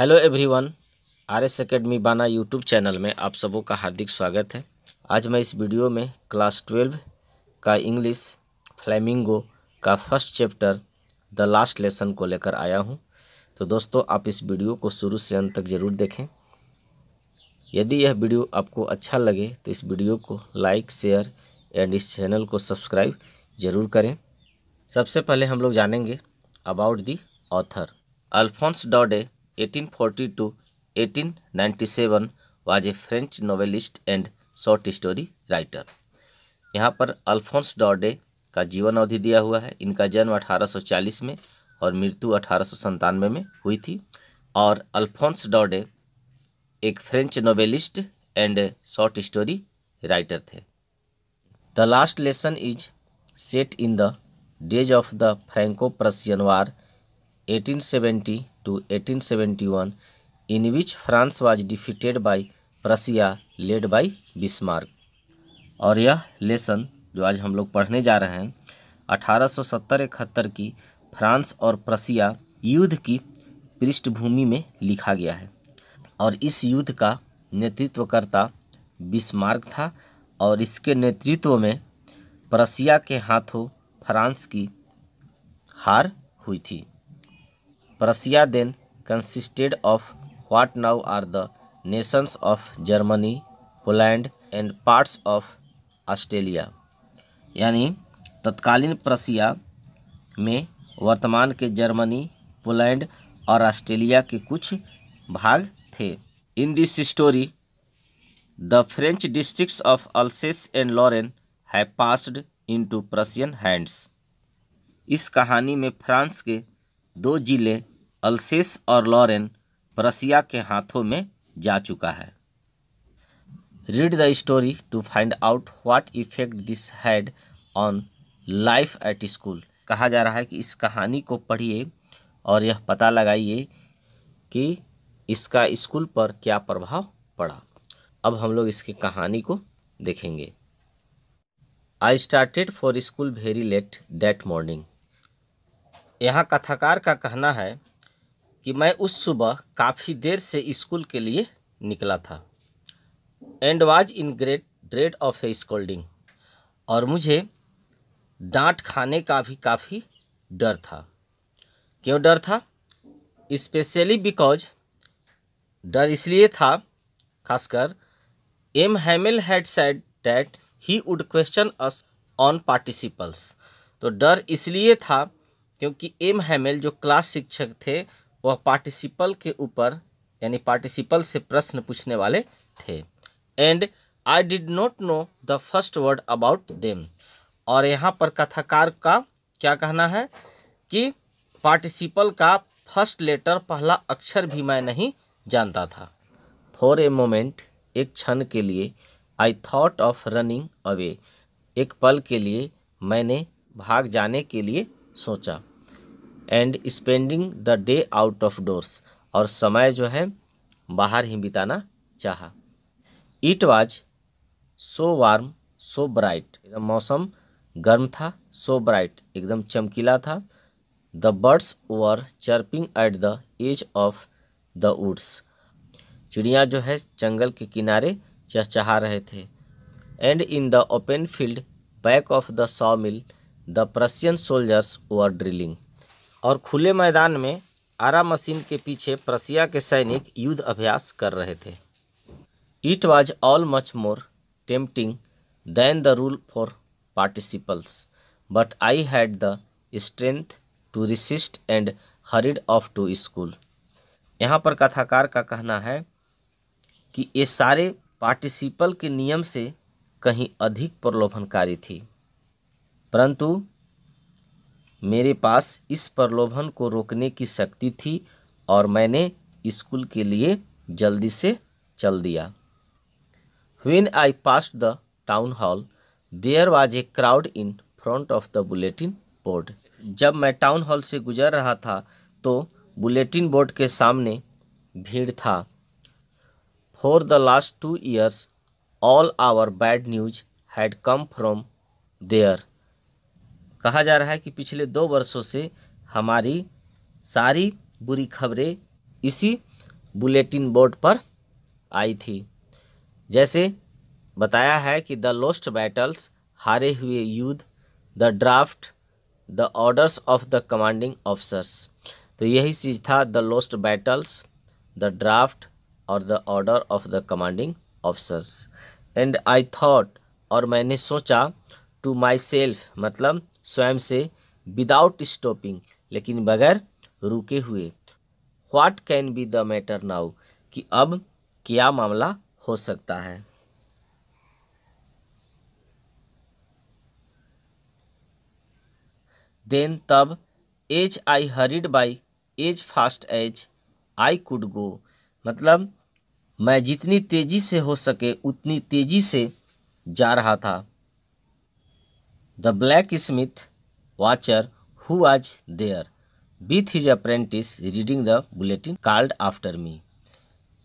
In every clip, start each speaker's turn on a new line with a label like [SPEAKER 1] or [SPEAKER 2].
[SPEAKER 1] Hello everyone RS academy बाना YouTube channel में आप सबों का हार्दिक स्वागत है आज मैं इस वीडियो में क्लास ट्वेल्व का इंग्लिश फ्लेमिंगो का first chapter the last lesson को लेकर आया हूं तो दोस्तों आप इस वीडियो को शुरू से अंत तक ज़रूर देखें यदि यह वीडियो आपको अच्छा लगे तो इस वीडियो को लाइक शेयर एंड इस चैनल को सब्सक्राइब ज़रूर करें सबसे पहले हम लोग जानेंगे about the author Alphonse Daudet ninety 1897 was a French novelist and short story writer यहाँ पर अल्फोंस डॉडे का जीवन अवधि दिया हुआ है इनका जन्म 1840 में और मृत्यु अठारह में हुई थी और अल्फोंस डॉडे एक French novelist and short story writer थे the last lesson is set in the days of the Franco Prussian war 1870 to 1871 in which France was defeated by Prussia led by Bismarck और यह lesson जो आज हम लोग पढ़ने जा रहे हैं 1870 इकहत्तर की फ्रांस और प्रसिया युद्ध की पृष्ठभूमि में लिखा गया है और इस युद्ध का नेतृत्वकर्ता बिस्मार्क था और इसके नेतृत्व में प्रसिया के हाथों फ्रांस की हार हुई थी Prussia then consisted of what now are the nations of Germany Poland and parts of Australia यानी तत्कालीन प्रसिया में वर्तमान के जर्मनी पोलैंड और ऑस्ट्रेलिया के कुछ भाग थे in this story the French districts of Alsace and Lorraine passed passed to Prussian hands इस कहानी में फ्रांस के दो ज़िले अल्सिस और लॉरेन प्रसिया के हाथों में जा चुका है read the story to find out what effect this had on life at school कहा जा रहा है कि इस कहानी को पढ़िए और यह पता लगाइए कि इसका स्कूल पर क्या प्रभाव पड़ा अब हम लोग इसकी कहानी को देखेंगे I started for school very late that morning यहाँ कथाकार का कहना है कि मैं उस सुबह काफ़ी देर से स्कूल के लिए निकला था and was in great dread of a scolding और मुझे डांट खाने का भी काफ़ी डर था क्यों डर था स्पेशली बिकॉज डर इसलिए था खासकर M Hamel had said that he would question us on participles तो डर इसलिए था क्योंकि एम हैमेल जो क्लास शिक्षक थे वह पार्टिसिपल के ऊपर यानी पार्टिसिपल से प्रश्न पूछने वाले थे and I did not know the first word about them और यहाँ पर कथाकार का क्या कहना है कि पार्टिसिपल का फर्स्ट लेटर पहला अक्षर भी मैं नहीं जानता था फॉर ए मोमेंट एक क्षण के लिए I thought of running away एक पल के लिए मैंने भाग जाने के लिए सोचा and spending the day out of doors और समय जो है बाहर ही बिताना चाहा it was so warm so bright एकदम मौसम गर्म था सो ब्राइट एकदम चमकीला था the birds were chirping at the edge of the woods चिड़िया जो है जंगल के किनारे चहचहा रहे थे and in the open field back of the saw mill the Prussian soldiers were drilling और खुले मैदान में आरा मशीन के पीछे प्रसिया के सैनिक युद्ध अभ्यास कर रहे थे it was all much more tempting than the rule for participles but I had the strength to resist and hurried off to school यहाँ पर कथाकार का कहना है कि ये सारे पार्टिसिपल के नियम से कहीं अधिक प्रलोभनकारी थी परंतु मेरे पास इस प्रलोभन को रोकने की शक्ति थी और मैंने स्कूल के लिए जल्दी से चल दिया when I passed the town hall there was a crowd in front of the bulletin board जब मैं टाउन हॉल से गुजर रहा था तो बुलेटिन बोर्ड के सामने भीड़ था for the last two years all our bad news had come from there कहा जा रहा है कि पिछले दो वर्षों से हमारी सारी बुरी खबरें इसी बुलेटिन बोर्ड पर आई थी जैसे बताया है कि द लोस्ट बैटल्स हारे हुए युद्ध the draft the orders of the commanding officers तो यही चीज़ था the lost battles the draft और the order of the commanding officers and I thought और मैंने सोचा टू माई सेल्फ मतलब स्वयं से विदाउट स्टॉपिंग लेकिन बगैर रुके हुए what can be the matter now कि अब क्या मामला हो सकता है देन तब as I hurried by as fast as I could go मतलब मैं जितनी तेज़ी से हो सके उतनी तेज़ी से जा रहा था The blacksmith watcher who was there with his apprentice reading the bulletin called after me.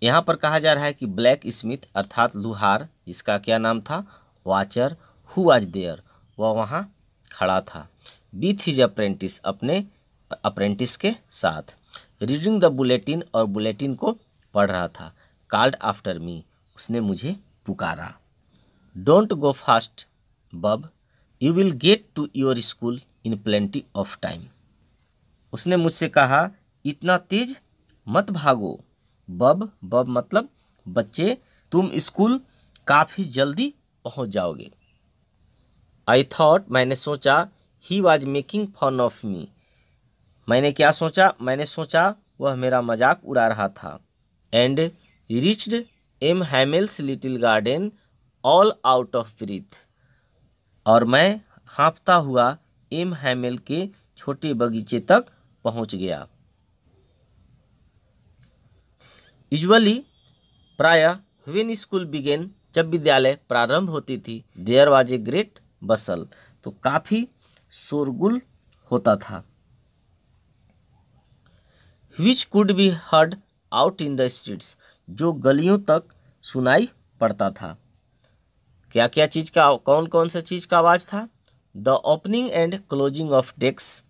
[SPEAKER 1] यहाँ पर कहा जा रहा है कि ब्लैक स्मिथ अर्थात लुहार जिसका क्या नाम था वाचर हु आज देयर वह वहाँ खड़ा था बीथ हिज अप्रेंटिस अपने अप्रेंटिस के साथ रीडिंग द बुलेटिन और बुलेटिन को पढ़ रहा था कार्ड आफ्टर मी उसने मुझे पुकारा don't go fast bub you will get to your school in plenty of time उसने मुझसे कहा इतना तेज मत भागो बब बब मतलब बच्चे तुम स्कूल काफ़ी जल्दी पहुंच जाओगे आई थॉट मैंने सोचा he was making fun of me मैंने क्या सोचा मैंने सोचा वह मेरा मजाक उड़ा रहा था and reached M Hamel's little garden all out of breath और मैं हाँफता हुआ एम हैमिल के छोटे बगीचे तक पहुंच गया यूजली प्राय वेन स्कूल बिगेन जब विद्यालय प्रारंभ होती थी there was a great bustle तो काफ़ी शोरगुल होता था which could be heard out in the streets जो गलियों तक सुनाई पड़ता था क्या क्या चीज़ का कौन कौन सा चीज़ का आवाज़ था the opening and closing of desk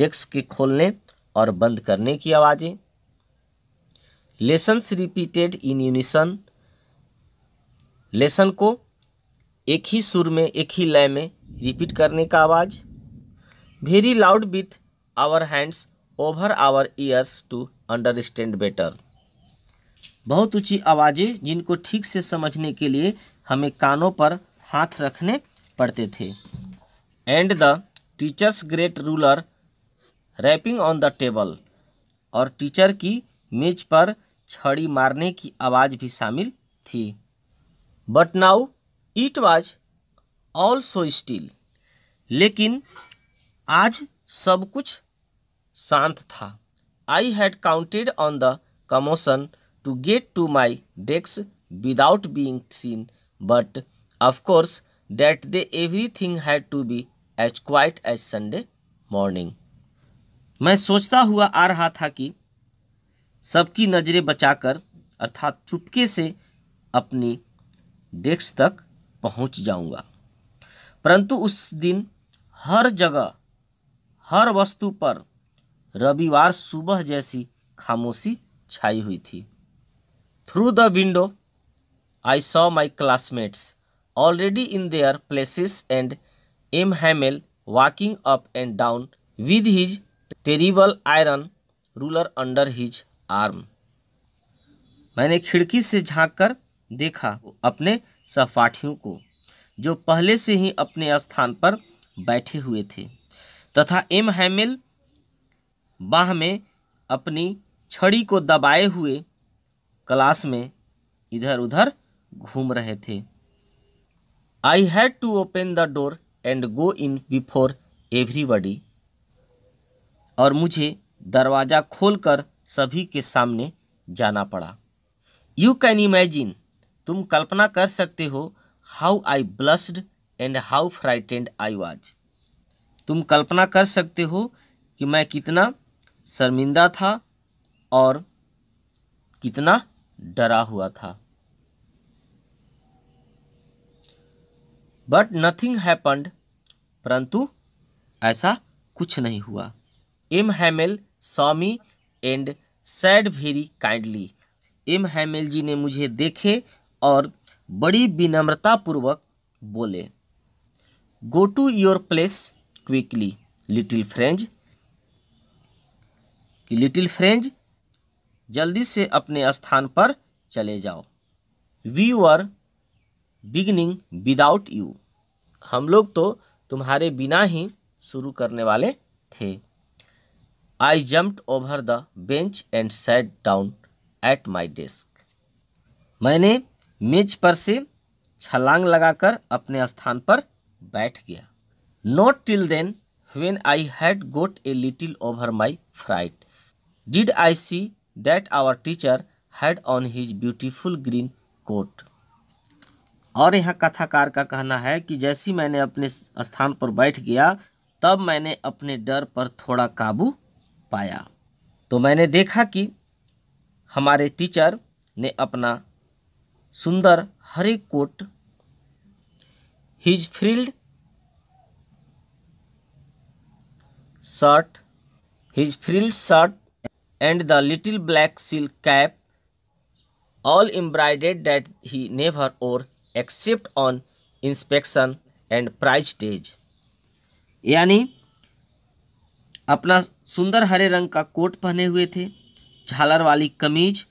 [SPEAKER 1] desk के खोलने और बंद करने की आवाज़ें lessons repeated in unison lesson को एक ही सुर में एक ही लय में रिपीट करने का आवाज़ very loud with our hands over our ears to understand better बहुत ऊंची आवाज़ें जिनको ठीक से समझने के लिए हमें कानों पर हाथ रखने पड़ते थे and the teacher's great ruler rapping on the table और टीचर की मेज पर छड़ी मारने की आवाज़ भी शामिल थी but now it was all so still लेकिन आज सब कुछ शांत था I had counted on the commotion to get to my decks without being seen but of course that they everything had to be as quiet as Sunday morning. मैं सोचता हुआ आ रहा था कि सबकी नज़रें बचाकर अर्थात चुपके से अपनी डेस्क तक पहुंच जाऊंगा परंतु उस दिन हर जगह हर वस्तु पर रविवार सुबह जैसी खामोशी छाई हुई थी Through the window, I saw my classmates already in their places and M. Hamel walking up and down with his terrible iron ruler under his arm. मैंने खिड़की से झांककर देखा अपने सहपाठियों को जो पहले से ही अपने स्थान पर बैठे हुए थे तथा एम हैमिल बाह में अपनी छड़ी को दबाए हुए क्लास में इधर उधर घूम रहे थे I had to open the door and go in before everybody और मुझे दरवाज़ा खोलकर सभी के सामने जाना पड़ा यू कैन इमेजिन तुम कल्पना कर सकते हो how I blushed and how frightened I was तुम कल्पना कर सकते हो कि मैं कितना शर्मिंदा था और कितना डरा हुआ था बट नथिंग हैपन्ड परंतु ऐसा कुछ नहीं हुआ M Hamel saw me and said very kindly M Hamel ji ने मुझे देखे और बड़ी विनम्रतापूर्वक बोले go to your place quickly little Franz कि लिटिल फ्रेंज जल्दी से अपने स्थान पर चले जाओ we were beginning without you हम लोग तो तुम्हारे बिना ही शुरू करने वाले थे I jumped over the bench and sat down at my desk मैंने मेज पर से छलांग लगाकर अपने स्थान पर बैठ गया not till then when I had got a little over my fright did I see that our teacher had on his beautiful green coat. और यहाँ कथाकार का कहना है कि जैसी मैंने अपने स्थान पर बैठ गया तब मैंने अपने डर पर थोड़ा काबू पाया तो मैंने देखा कि हमारे टीचर ने अपना सुंदर हरे coat his frilled shirt his frilled shirt and the little black silk cap all embroidered that he never wore except on inspection and prize days यानी अपना सुंदर हरे रंग का कोट पहने हुए थे झालर वाली कमीज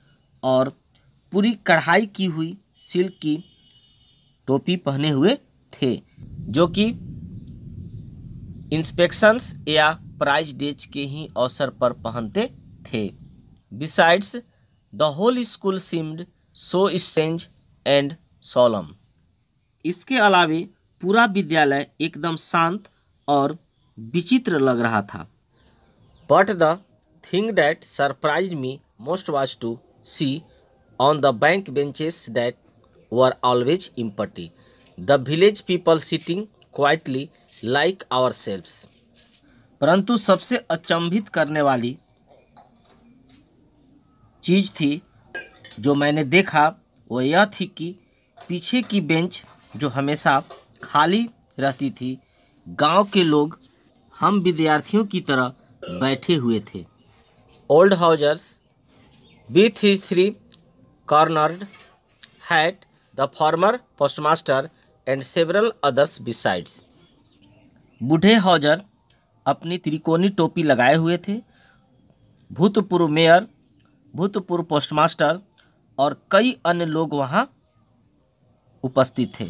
[SPEAKER 1] और पूरी कढ़ाई की हुई सिल्क की टोपी पहने हुए थे जो कि इंस्पेक्शंस या प्राइज डेज के ही अवसर पर पहनते थे besides the whole school seemed so strange and solemn इसके अलावे पूरा विद्यालय एकदम शांत और विचित्र लग रहा था but the thing that surprised me most was to see on the back benches that were always empty the village people sitting quietly like ourselves परंतु सबसे अचंभित करने वाली चीज़ थी जो मैंने देखा वो यह थी कि पीछे की बेंच जो हमेशा खाली रहती थी गांव के लोग हम विद्यार्थियों की तरह बैठे हुए थे ओल्ड हाउजर्स बी three three cornered hat the former postmaster and several others besides बूढ़े हाउजर अपनी त्रिकोणी टोपी लगाए हुए थे भूतपूर्व मेयर भूतपूर्व पोस्टमास्टर और कई अन्य लोग वहाँ उपस्थित थे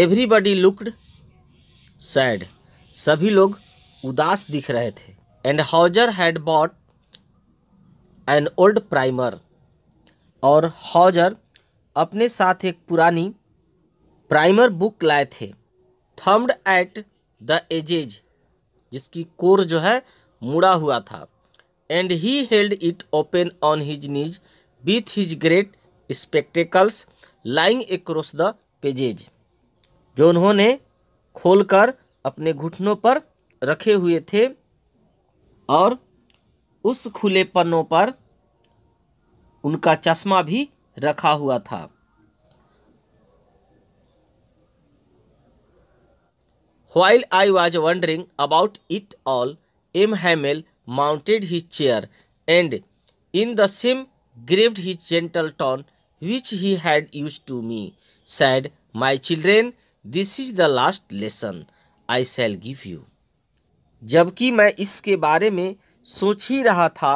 [SPEAKER 1] एवरीबडी लुकड सैड सभी लोग उदास दिख रहे थे and Hauser had bought an old primer और हाउजर अपने साथ एक पुरानी प्राइमर बुक लाए थे थम्ड एट द एजेज जिसकी कोर जो है मुड़ा हुआ था and he held it open on his knees with his great spectacles lying across the pages जो उन्होंने खोलकर अपने घुटनों पर रखे हुए थे और उस खुले पन्नों पर उनका चश्मा भी रखा हुआ था while I was wondering about it all M Hamel mounted his chair and in the same grave his gentle tone which he had used to me said my children this is the last lesson I shall give you जबकि मैं इसके बारे में सोच ही रहा था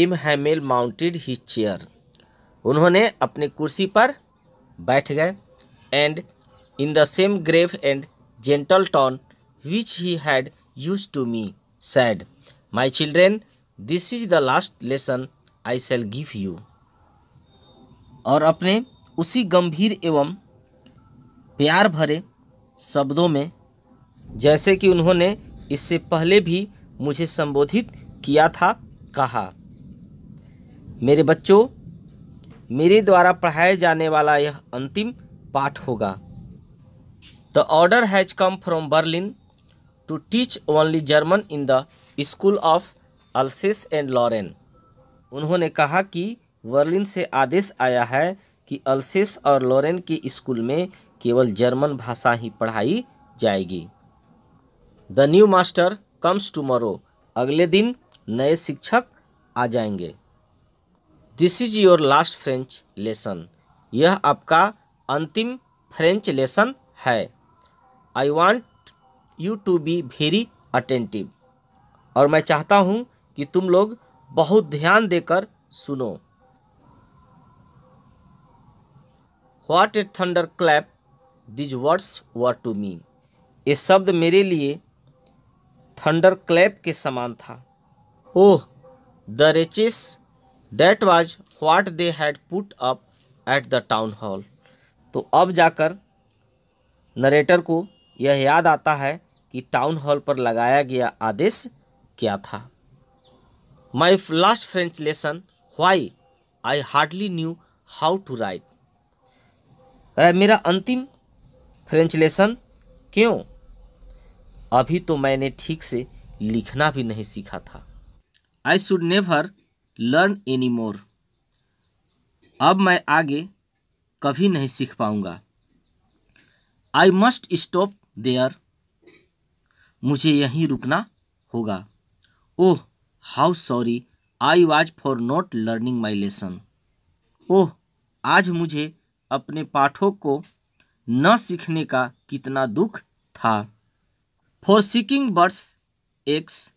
[SPEAKER 1] M Hamel mounted he chair उन्होंने अपने कुर्सी पर बैठ गए and in the same grave and gentle tone which he had used to me said my children this is the last lesson I shall give you और अपने उसी गंभीर एवं प्यार भरे शब्दों में जैसे कि उन्होंने इससे पहले भी मुझे संबोधित किया था कहा मेरे बच्चों मेरे द्वारा पढ़ाए जाने वाला यह अंतिम पाठ होगा the order has come from Berlin to teach only German in the school of Alsace and Lorraine उन्होंने कहा कि वर्लिन से आदेश आया है कि अल्सेस और लॉरेन के स्कूल में केवल जर्मन भाषा ही पढ़ाई जाएगी the new master comes tomorrow अगले दिन नए शिक्षक आ जाएंगे this is your last French lesson यह आपका अंतिम फ्रेंच लेसन है I want you to be very attentive और मैं चाहता हूँ कि तुम लोग बहुत ध्यान देकर सुनो what a thunder clap these words were to me ये शब्द मेरे लिए थंडर क्लैप के समान था oh the wretches that was what they had put up at the town hall तो अब जाकर नरेटर को यह याद आता है कि टाउन हॉल पर लगाया गया आदेश क्या था my last French lesson why I hardly knew how to write मेरा अंतिम फ्रेंच लेसन क्यों अभी तो मैंने ठीक से लिखना भी नहीं सीखा था I should never learn any more अब मैं आगे कभी नहीं सीख पाऊंगा आई मस्ट स्टॉप देयर मुझे यहीं रुकना होगा oh how sorry I was for not learning my lesson oh आज मुझे अपने पाठों को न सीखने का कितना दुख था फॉर सीकिंग बर्ड्स एक्स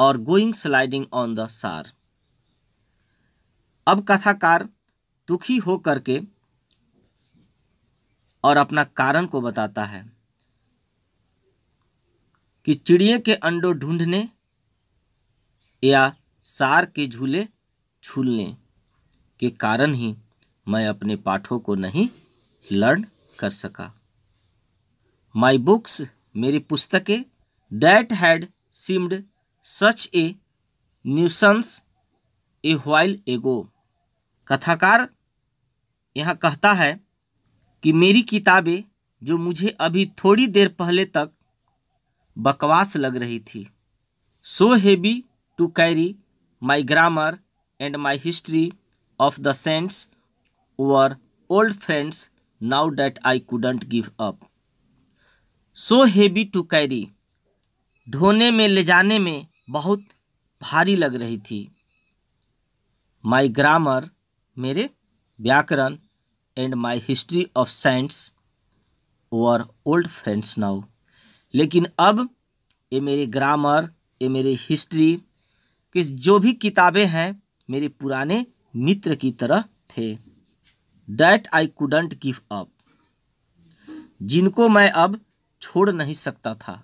[SPEAKER 1] और going sliding on the Saar अब कथाकार दुखी हो करके और अपना कारण को बताता है कि चिड़िए के अंडों ढूंढने या सार के झूले झूलने के कारण ही मैं अपने पाठों को नहीं लर्न कर सका माई बुक्स मेरी पुस्तकें that had seemed such a nuisance a while ago कथाकार यहाँ कहता है कि मेरी किताबें जो मुझे अभी थोड़ी देर पहले तक बकवास लग रही थी so heavy to carry my grammar and my history of the saints were old friends now that I couldn't give up so heavy to carry ढोने में ले जाने में बहुत भारी लग रही थी माई ग्रामर मेरे व्याकरण and my history of science were old friends now लेकिन अब ये मेरे ग्रामर ये मेरे हिस्ट्री किस जो भी किताबें हैं मेरे पुराने मित्र की तरह थे that I couldn't give up जिनको मैं अब छोड़ नहीं सकता था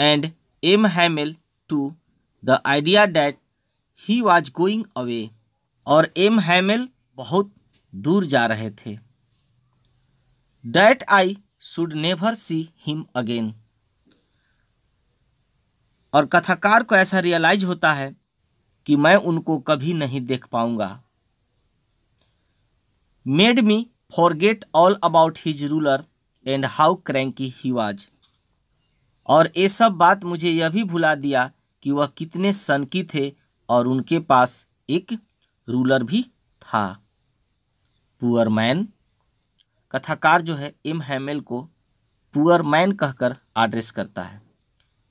[SPEAKER 1] and M Hamel too the idea that he was going away और एम हैमेल बहुत दूर जा रहे थे that I should never see him again और कथाकार को ऐसा रियलाइज होता है कि मैं उनको कभी नहीं देख पाऊंगा made me forget all about his ruler and how cranky he was और ये सब बात मुझे यह भी भुला दिया कि वह कितने सनकी थे और उनके पास एक रूलर भी था पुअर मैन कथाकार जो है एम हैमेल को पुअर मैन कहकर एड्रेस करता है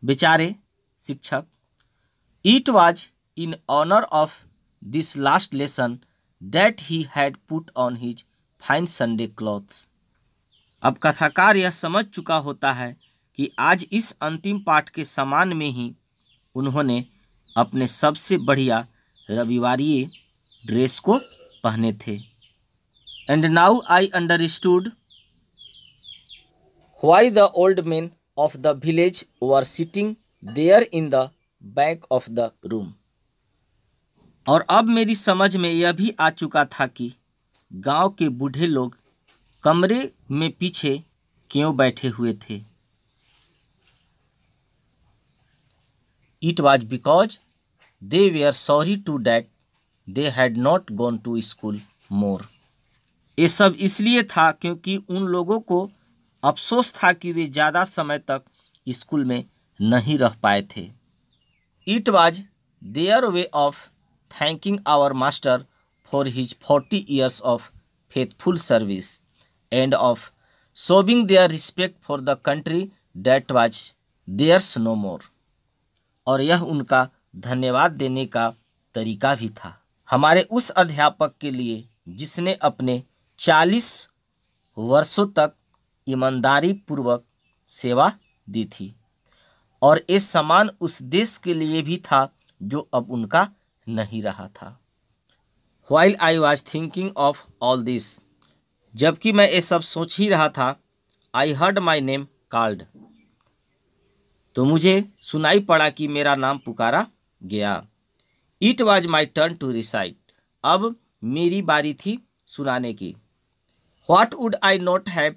[SPEAKER 1] बेचारे शिक्षक it was in honour of this last lesson that he had put on his fine Sunday clothes अब कथाकार यह समझ चुका होता है कि आज इस अंतिम पाठ के समान में ही उन्होंने अपने सबसे बढ़िया रविवार ड्रेस को पहने थे and now I understood why the old man of the village were sitting there in the back of the room और अब मेरी समझ में यह भी आ चुका था कि गांव के बूढ़े लोग कमरे में पीछे क्यों बैठे हुए थे it was because they were are sorry too that they had not gone to school more ये सब इसलिए था क्योंकि उन लोगों को अफसोस था कि वे ज़्यादा समय तक स्कूल में नहीं रह पाए थे it was their way of thanking our master for his forty years of faithful service and of showing their respect for the country that was theirs no more और यह उनका धन्यवाद देने का तरीका भी था हमारे उस अध्यापक के लिए जिसने अपने चालीस वर्षों तक ईमानदारी पूर्वक सेवा दी थी और ये सामान उस देश के लिए भी था जो अब उनका नहीं रहा था वाइल आई वॉज थिंकिंग ऑफ ऑल दिस जबकि मैं ये सब सोच ही रहा था I heard my name called तो मुझे सुनाई पड़ा कि मेरा नाम पुकारा गया it was my turn to recite अब मेरी बारी थी सुनाने की what would I not have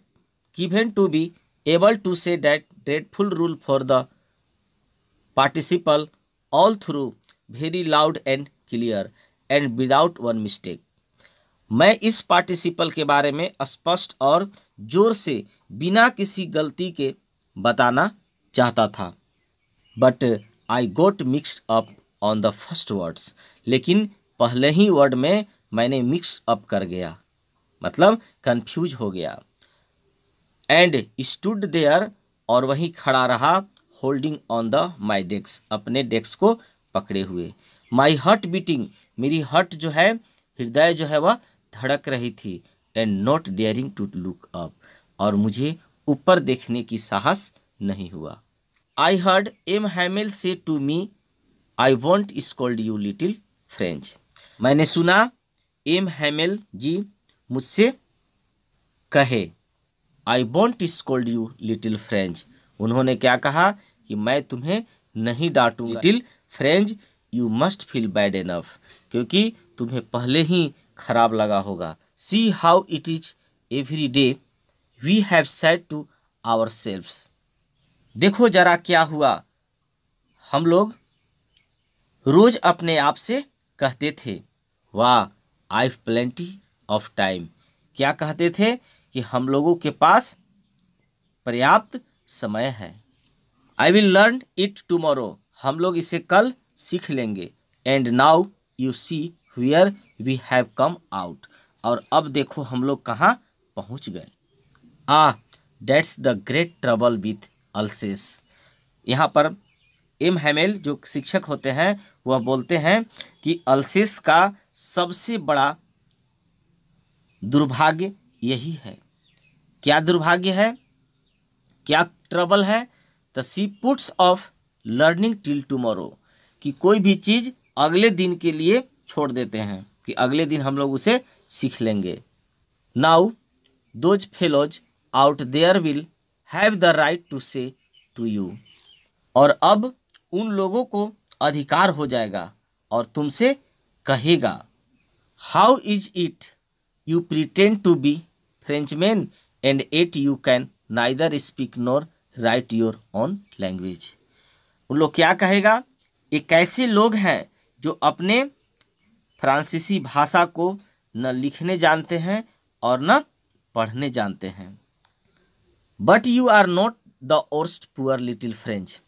[SPEAKER 1] given to be able to say that dreadful rule for the participle all through very loud and clear and without one mistake मैं इस participle के बारे में स्पष्ट और जोर से बिना किसी गलती के बताना चाहता था but I got mixed up on the first words लेकिन पहले ही वर्ड में मैंने मिक्स अप कर गया मतलब कंफ्यूज हो गया एंड स्टूड देयर और वहीं खड़ा रहा holding on the my desk अपने डेस्क को पकड़े हुए माई हर्ट बीटिंग मेरी हर्ट जो है हृदय जो है वह धड़क रही थी and not daring to look up और मुझे ऊपर देखने की साहस नहीं हुआ I heard M Hamel say to me I won't scold you little French मैंने सुना एम हैमिल जी मुझसे कहे I won't scold you little French उन्होंने क्या कहा कि मैं तुम्हें नहीं डांटूंगा little Franz you must feel bad enough क्योंकि तुम्हें पहले ही खराब लगा होगा see how it is every day we have said to our self देखो जरा क्या हुआ हम लोग रोज अपने आप से कहते थे वाह आई प्लेंटी ऑफ टाइम क्या कहते थे कि हम लोगों के पास पर्याप्त समय है I will learn it tomorrow हम लोग इसे कल सीख लेंगे and now you see where we have come out और अब देखो हम लोग कहाँ पहुँच गए ah that's the great trouble with Alsace यहाँ पर एम हेमेल जो शिक्षक होते हैं वह बोलते हैं कि अल्सेस का सबसे बड़ा दुर्भाग्य यही है क्या दुर्भाग्य है क्या ट्रबल है the see puts off learning till tomorrow कि कोई भी चीज़ अगले दिन के लिए छोड़ देते हैं कि अगले दिन हम लोग उसे सीख लेंगे now those fellows out there will have the right to say to you और अब उन लोगों को अधिकार हो जाएगा और तुमसे कहेगा how is it you pretend to be Frenchman and yet you can neither speak nor write your own language उन लोग क्या कहेगा ये कैसे लोग हैं जो अपने फ्रांसीसी भाषा को न लिखने जानते हैं और न पढ़ने जानते हैं but you are not the worst poor little French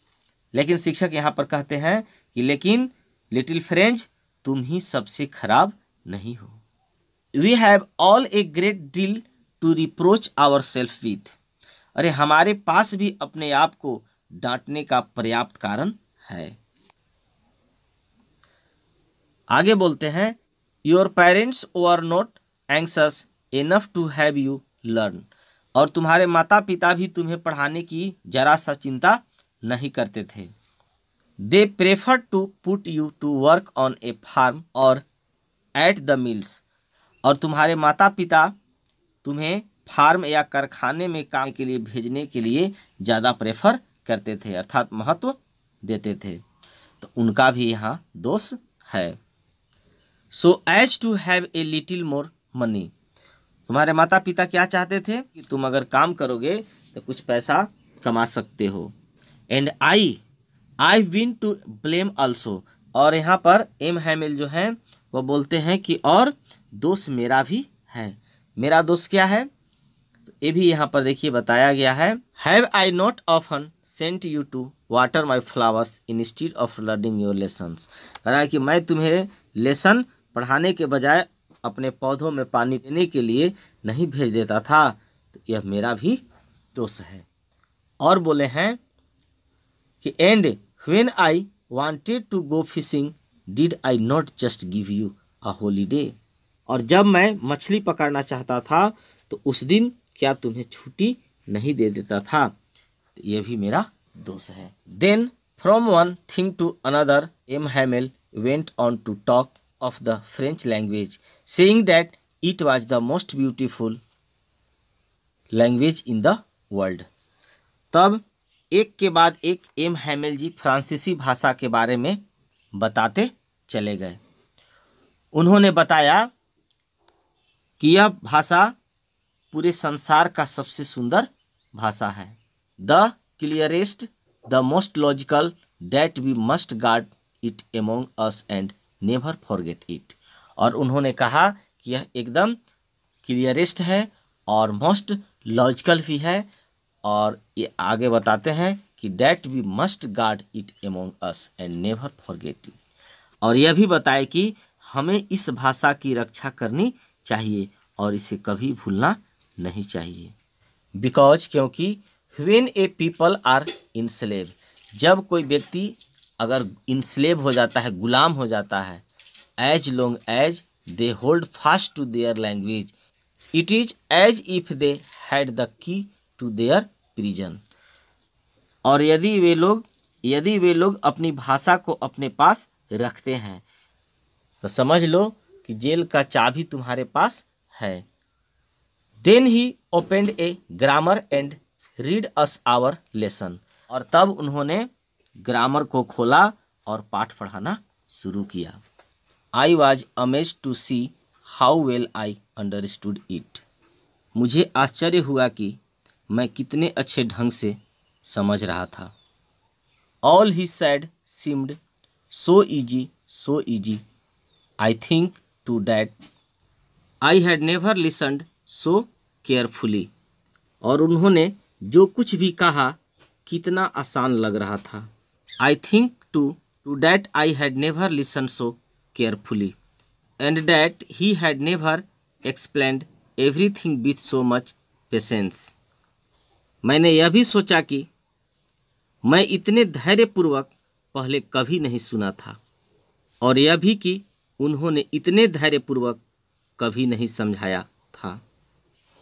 [SPEAKER 1] लेकिन शिक्षक यहाँ पर कहते हैं कि लेकिन लिटिल फ्रेंच तुम ही सबसे खराब नहीं हो we have all a great deal to reproach our self with अरे हमारे पास भी अपने आप को डांटने का पर्याप्त कारण है आगे बोलते हैं your parents were not anxious enough to have you learn और तुम्हारे माता पिता भी तुम्हें पढ़ाने की जरा सा चिंता नहीं करते थे they prefer to put you to work on a farm और एट द मिल्स और तुम्हारे माता पिता तुम्हें फार्म या कारखाने में काम के लिए भेजने के लिए ज़्यादा प्रेफर करते थे अर्थात महत्व देते थे तो उनका भी यहाँ दोष है so as to have a little more money तुम्हारे माता पिता क्या चाहते थे कि तुम अगर काम करोगे तो कुछ पैसा कमा सकते हो and I I win to blame also और यहाँ पर एम हैमिल जो है वो बोलते हैं कि और दोष मेरा भी है मेरा दोष क्या है ये भी यहाँ पर देखिए बताया गया है have I not often sent you to water my flowers instead of learning your lesson कहा कि मैं तुम्हें लेसन पढ़ाने के बजाय अपने पौधों में पानी देने के लिए नहीं भेज देता था तो यह मेरा भी दोष है और बोले हैं कि and when I wanted to go fishing did I not just give you a holiday और जब मैं मछली पकड़ना चाहता था तो उस दिन क्या तुम्हें छुट्टी नहीं दे देता था तो यह भी मेरा दोष है then from one thing to another M Hamel went on to talk of the French language saying that it was the most beautiful language in the world तब एक के बाद एक एम हैमेल जी फ्रांसीसी भाषा के बारे में बताते चले गए उन्होंने बताया कि यह भाषा पूरे संसार का सबसे सुंदर भाषा है the clearest the most logical that we must guard it among us and never forget it और उन्होंने कहा कि यह एकदम क्लियरेस्ट है और मोस्ट लॉजिकल भी है और ये आगे बताते हैं कि that we must guard it among us and never forget it और यह भी बताए कि हमें इस भाषा की रक्षा करनी चाहिए और इसे कभी भूलना नहीं चाहिए बिकॉज क्योंकि when a people are enslaved जब कोई व्यक्ति अगर इंस्लेव हो जाता है गुलाम हो जाता है as long as they hold fast to their language it is as if they had the key to their prison और यदि वे लोग यदि वे लोग अपनी भाषा को अपने पास रखते हैं तो समझ लो कि जेल का चाबी तुम्हारे पास है then he opened a grammar and read us our lesson और तब उन्होंने ग्रामर को खोला और पाठ पढ़ाना शुरू किया I was amazed to see how well I understood it मुझे आश्चर्य हुआ कि मैं कितने अच्छे ढंग से समझ रहा था all he said seemed so easy so easy I think too that I had never listened so carefully और उन्होंने जो कुछ भी कहा कितना आसान लग रहा था I think too too that I had never listen so carefully and that he had never explained everything with so much patience मैंने यह भी सोचा कि मैं इतने धैर्यपूर्वक पहले कभी नहीं सुना था और यह भी कि उन्होंने इतने धैर्यपूर्वक कभी नहीं समझाया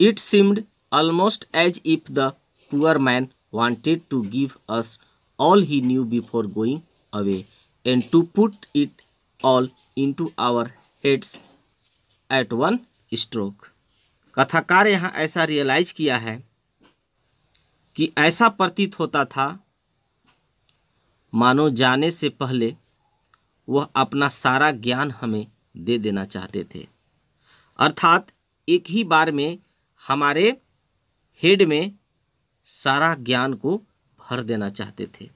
[SPEAKER 1] It seemed almost as if the poor man wanted to give us all he knew before going away and to put it all into our heads at one stroke. कथाकार यहाँ ऐसा रियलाइज किया है कि ऐसा प्रतीत होता था मानो जाने से पहले वह अपना सारा ज्ञान हमें दे देना चाहते थे अर्थात एक ही बार में हमारे हेड में सारा ज्ञान को भर देना चाहते थे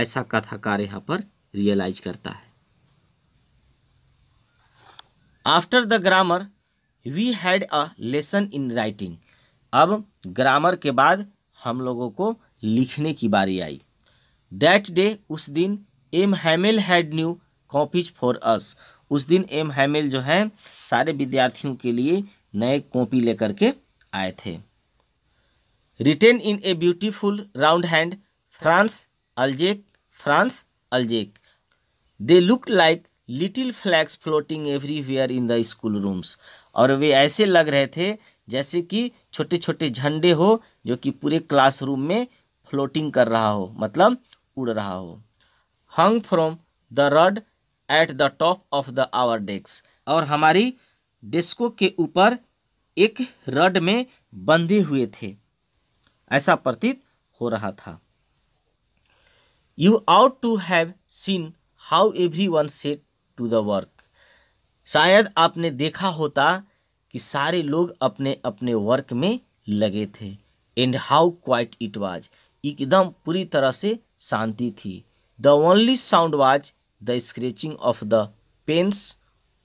[SPEAKER 1] ऐसा कथाकार यहाँ पर रियलाइज करता है after the grammar we had a lesson in writing अब ग्रामर के बाद हम लोगों को लिखने की बारी आई डैट डे उस दिन M Hamel had new copies for us उस दिन एम हैमिल जो है सारे विद्यार्थियों के लिए नए कॉपी लेकर के आए थे written in a beautiful round hand France Alsace France Alsace they look like little flags floating everywhere in the school rooms और वे ऐसे लग रहे थे जैसे कि छोटे छोटे झंडे हो जो कि पूरे क्लासरूम में फ्लोटिंग कर रहा हो मतलब उड़ रहा हो hung from the rod at the top of the our desk और हमारी डेस्कों के ऊपर एक रड में बंधे हुए थे ऐसा प्रतीत हो रहा था you ought to have seen how every one set to the work शायद आपने देखा होता कि सारे लोग अपने अपने वर्क में लगे थे and how quiet it was एकदम पूरी तरह से शांति थी the only sound was the scratching of the pens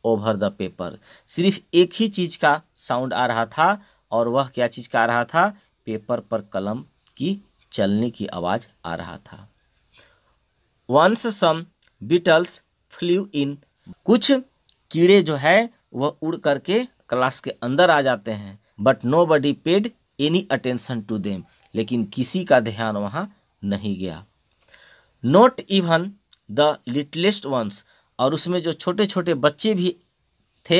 [SPEAKER 1] over the paper सिर्फ एक ही चीज़ का साउंड आ रहा था और वह क्या चीज़ का आ रहा था पेपर पर कलम की चलने की आवाज़ आ रहा था once some beetles flew in कुछ कीड़े जो है वह उड़ करके क्लास के अंदर आ जाते हैं but nobody paid any attention to them लेकिन किसी का ध्यान वहां नहीं गया not even the littlest ones और उसमें जो छोटे छोटे बच्चे भी थे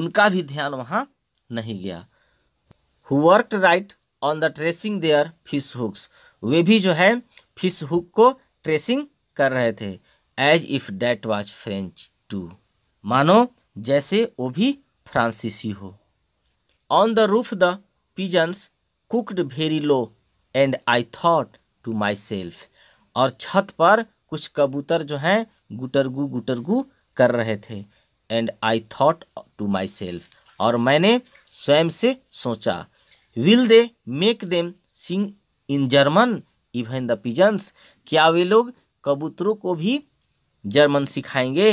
[SPEAKER 1] उनका भी ध्यान वहाँ नहीं गया who work right on the tracing their fish hooks वे भी जो है फिश हुक को ट्रेसिंग कर रहे थे as if that was French too मानो जैसे वो भी फ्रांसीसी हो on the roof the pigeons cooed very low and I thought to myself और छत पर कुछ कबूतर जो हैं गुटरगु गुटरगु कर रहे थे and I thought to myself और मैंने स्वयं से सोचा will they make them sing in German even the pigeons क्या वे लोग कबूतरों को भी जर्मन सिखाएंगे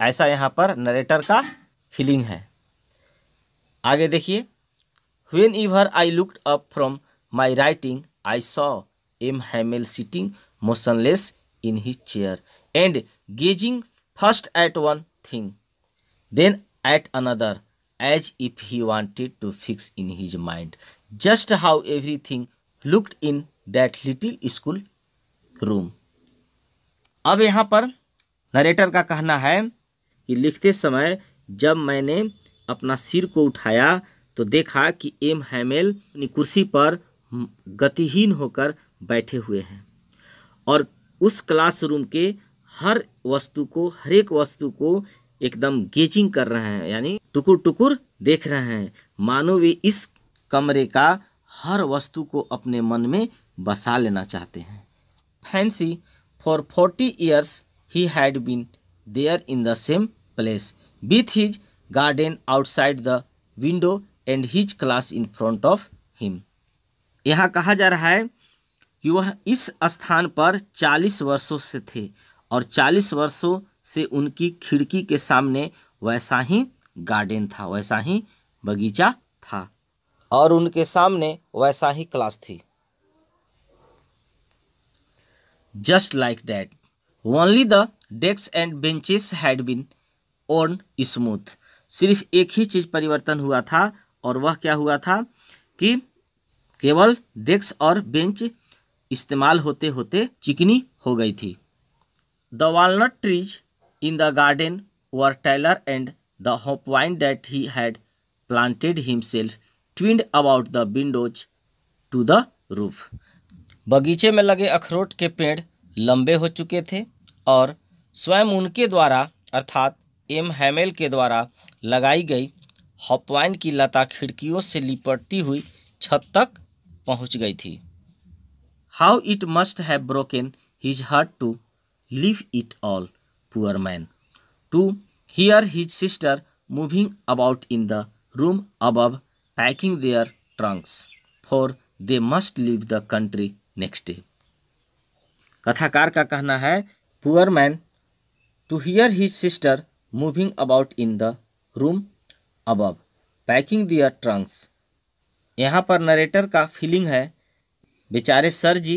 [SPEAKER 1] ऐसा यहाँ पर नरेटर का फीलिंग है आगे देखिए whenever I looked up from my writing I saw M Hamel sitting motionless in his chair and gazing first at one thing, then at another, as if he wanted to fix in his mind just how everything looked in that little school room. अब यहाँ पर narrator का कहना है कि लिखते समय जब मैंने अपना सिर को उठाया तो देखा कि एम हैमेल अपनी कुर्सी पर गतिहीन होकर बैठे हुए हैं और उस क्लासरूम के हर वस्तु को हर एक वस्तु को एकदम गेजिंग कर रहे हैं यानी टुकुर टुकुर देख रहे हैं मानो वे इस कमरे का हर वस्तु को अपने मन में बसा लेना चाहते हैं fancy for forty years he had been there in the same place with his garden outside the window and his class in front of him यहाँ कहा जा रहा है कि वह इस स्थान पर चालीस वर्षों से थे और चालीस वर्षों से उनकी खिड़की के सामने वैसा ही गार्डन था वैसा ही बगीचा था और उनके सामने वैसा ही क्लास थी just like that only the desk and benches had been on smooth सिर्फ एक ही चीज़ परिवर्तन हुआ था और वह क्या हुआ था कि केवल डेस्क और बेंच इस्तेमाल होते होते चिकनी हो गई थी The walnut trees in the garden were taller and the hop vine that he had planted himself twinned about the windows to the roof. बगीचे में लगे अखरोट के पेड़ लंबे हो चुके थे और स्वयं उनके द्वारा अर्थात एम हैमेल के द्वारा लगाई गई हॉपवाइन की लता खिड़कियों से लिपटती हुई छत तक पहुंच गई थी how it must have broken his heart to leave it all, poor man. 2. Hear his sister moving about in the room above, packing their trunks, for they must leave the country next day. कथाकार का कहना है poor man to hear his sister moving about in the room above packing their trunks यहाँ पर narrator का feeling है बेचारे sir जी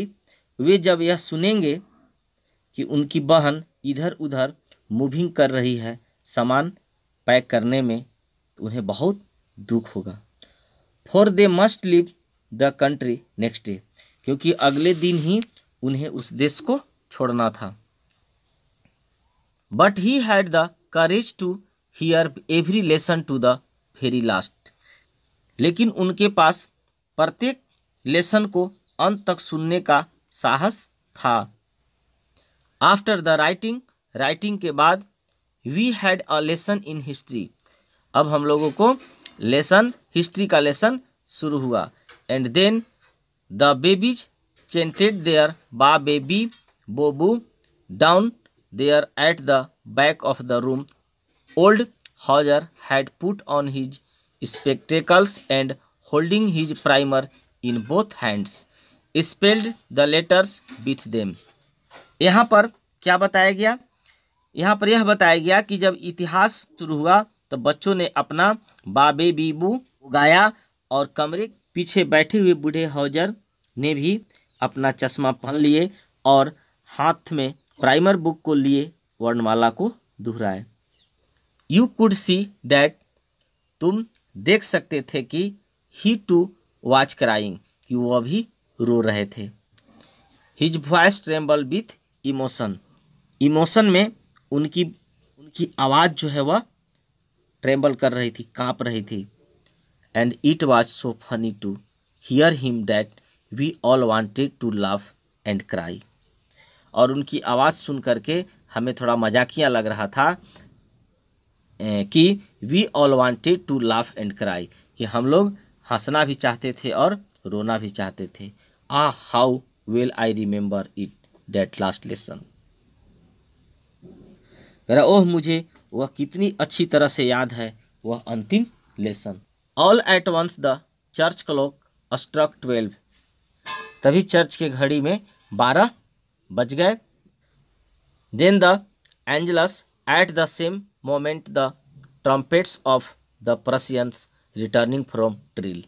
[SPEAKER 1] वे जब यह सुनेंगे कि उनकी बहन इधर उधर मूविंग कर रही है सामान पैक करने में तो उन्हें बहुत दुख होगा for they must leave the country next day क्योंकि अगले दिन ही उन्हें उस देश को छोड़ना था but he had the courage to hear every lesson to the very last लेकिन उनके पास प्रत्येक लेसन को अंत तक सुनने का साहस था आफ्टर द राइटिंग राइटिंग के बाद we had a lesson in history अब हम लोगों को लेसन हिस्ट्री का लेसन शुरू हुआ and then the babies chanted their ba be bi bo bu down there at the back of the room old Hauser had put on his spectacles and holding his primer in both hands spelled the letters with them यहाँ पर क्या बताया गया यहाँ पर यह बताया गया कि जब इतिहास शुरू हुआ तो बच्चों ने अपना बाबे बीबू उगाया और कमरे पीछे बैठे हुए बूढ़े हौजर ने भी अपना चश्मा पहन लिए और हाथ में प्राइमर बुक को लिए वर्णमाला को दोहराए यू कुड सी डैट तुम देख सकते थे कि ही टू वॉच कराइंग कि वो अभी रो रहे थे his voice tremble with emotion emotion में उनकी उनकी आवाज़ जो है वह ट्रेम्बल कर रही थी काँप रही थी and it was so funny to hear him that we all wanted to laugh and cry और उनकी आवाज़ सुन करके हमें थोड़ा मजाकिया लग रहा था कि we all wanted to laugh and cry कि हम लोग हंसना भी चाहते थे और रोना भी चाहते थे ah how will I remember it that last lesson कह रहा ओह मुझे वह कितनी अच्छी तरह से याद है वह अंतिम lesson all at once the church clock struck twelve तभी चर्च के घड़ी में बारह बज गए then the Angelus at the same moment the trumpets of the Prussians returning from drill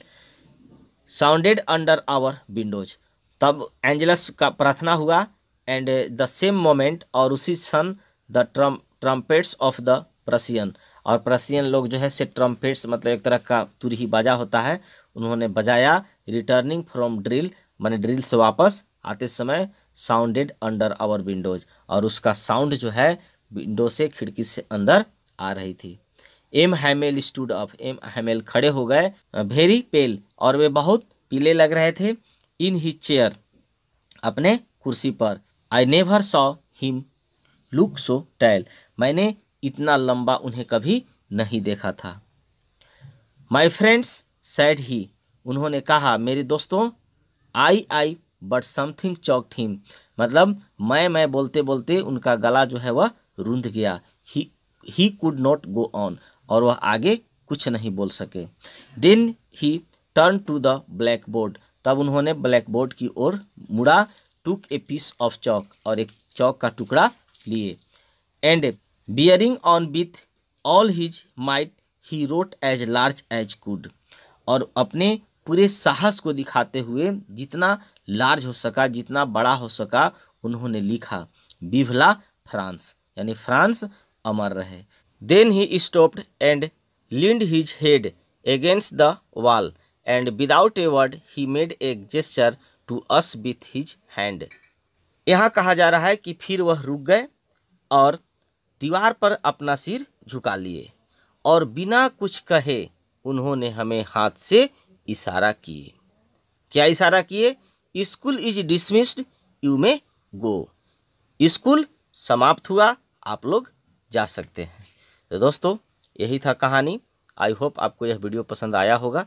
[SPEAKER 1] sounded under our windows तब एंजलस का प्रार्थना हुआ एंड द सेम मोमेंट और उसी क्षण the trum trumpets of the Prussian और प्रसियन लोग जो है से ट्रम्पेट्स मतलब एक तरह का तुरही बाजा होता है उन्होंने बजाया रिटर्निंग फ्रॉम ड्रिल मैंने ड्रिल से वापस आते समय साउंडेड अंडर आवर विंडोज और उसका साउंड जो है विंडो से खिड़की से अंदर आ रही थी M Hamel stood up M Hamel खड़े हो गए वेरी पेल और वे बहुत पीले लग रहे थे इन ही चेयर अपने कुर्सी पर I never saw him look so tall मैंने इतना लंबा उन्हें कभी नहीं देखा था माई फ्रेंड्स सैड ही उन्होंने कहा मेरे दोस्तों I I but something choke him मतलब मैं मैं बोलते बोलते उनका गला जो है वह रुंध गया he could not go on और वह आगे कुछ नहीं बोल सके then he turn to the blackboard तब उन्होंने ब्लैक बोर्ड की ओर मुड़ा टुक ए पीस ऑफ चौक और एक चौक का टुकड़ा लिए and bearing on with all his might he wrote as large as could और अपने पूरे साहस को दिखाते हुए जितना लार्ज हो सका जितना बड़ा हो सका उन्होंने लिखा बिभला फ्रांस यानी फ्रांस अमर रहे then he stopped and leaned his head against the wall and without a word he made a gesture to us with his hand यहाँ कहा जा रहा है कि फिर वह रुक गए और दीवार पर अपना सिर झुका लिए और बिना कुछ कहे उन्होंने हमें हाथ से इशारा किए क्या इशारा किए स्कूल इज डिसमिस्ड यू में गो स्कूल समाप्त हुआ आप लोग जा सकते हैं तो दोस्तों यही था कहानी आई होप आपको यह वीडियो पसंद आया होगा